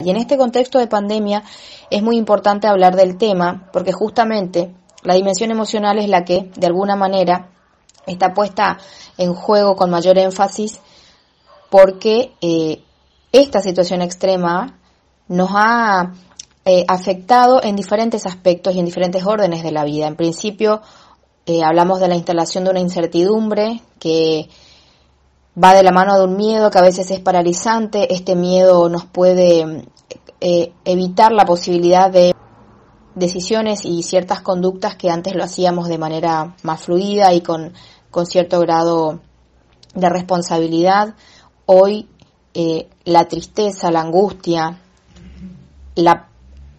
Y en este contexto de pandemia es muy importante hablar del tema porque justamente la dimensión emocional es la que, de alguna manera, está puesta en juego con mayor énfasis porque eh, esta situación extrema nos ha eh, afectado en diferentes aspectos y en diferentes órdenes de la vida. En principio, eh, hablamos de la instalación de una incertidumbre que va de la mano de un miedo que a veces es paralizante, este miedo nos puede eh, evitar la posibilidad de decisiones y ciertas conductas que antes lo hacíamos de manera más fluida y con, con cierto grado de responsabilidad. Hoy eh, la tristeza, la angustia, la,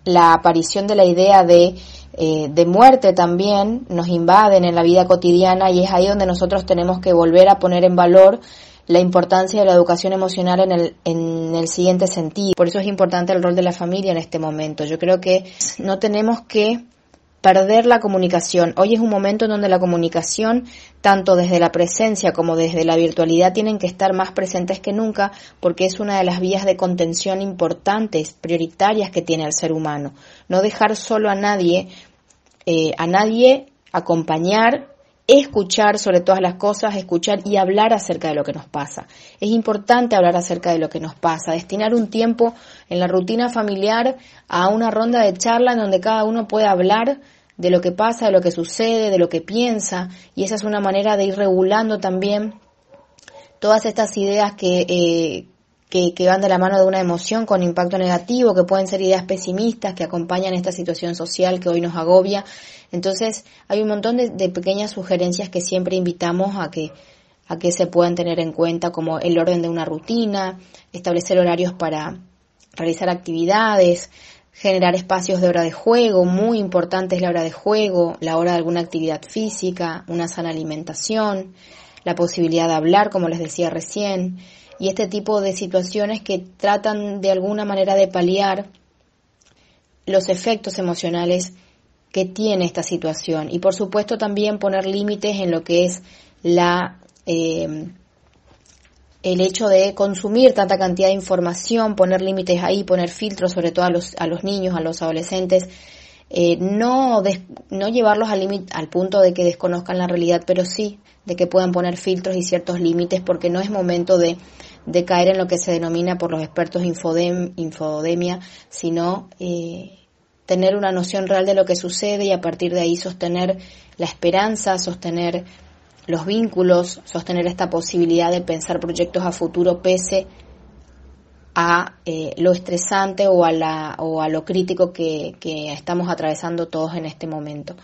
la, aparición de la idea de, eh, de muerte también nos invaden en la vida cotidiana y es ahí donde nosotros tenemos que volver a poner en valor la importancia de la educación emocional en el, en el siguiente sentido. Por eso es importante el rol de la familia en este momento. Yo creo que no tenemos que perder la comunicación. Hoy es un momento en donde la comunicación, tanto desde la presencia como desde la virtualidad, tienen que estar más presentes que nunca porque es una de las vías de contención importantes, prioritarias que tiene el ser humano. No dejar solo a nadie, eh, a nadie acompañar escuchar sobre todas las cosas, escuchar y hablar acerca de lo que nos pasa. Es importante hablar acerca de lo que nos pasa, destinar un tiempo en la rutina familiar a una ronda de charla en donde cada uno puede hablar de lo que pasa, de lo que sucede, de lo que piensa, y esa es una manera de ir regulando también todas estas ideas que, eh, que, van de la mano de una emoción con impacto negativo, que pueden ser ideas pesimistas que acompañan esta situación social que hoy nos agobia. Entonces, hay un montón de, de pequeñas sugerencias que siempre invitamos a que, a que se puedan tener en cuenta, como el orden de una rutina, establecer horarios para realizar actividades, generar espacios de hora de juego, muy importante es la hora de juego, la hora de alguna actividad física, una sana alimentación, la posibilidad de hablar, como les decía recién, y este tipo de situaciones que tratan de alguna manera de paliar los efectos emocionales que tiene esta situación y por supuesto también poner límites en lo que es la eh, el hecho de consumir tanta cantidad de información, poner límites ahí, poner filtros sobre todo a los, a los niños, a los adolescentes eh, no, llevarlos al, punto de que desconozcan la realidad, pero sí de que puedan poner filtros y ciertos límites, porque no es momento de, caer en lo que se denomina por los expertos infodem, infodemia, sino eh, tener una noción real de lo que sucede y a partir de ahí sostener la esperanza, sostener los vínculos, sostener esta posibilidad de pensar proyectos a futuro pese a eh, lo estresante o a, la, o a lo crítico que, que estamos atravesando todos en este momento.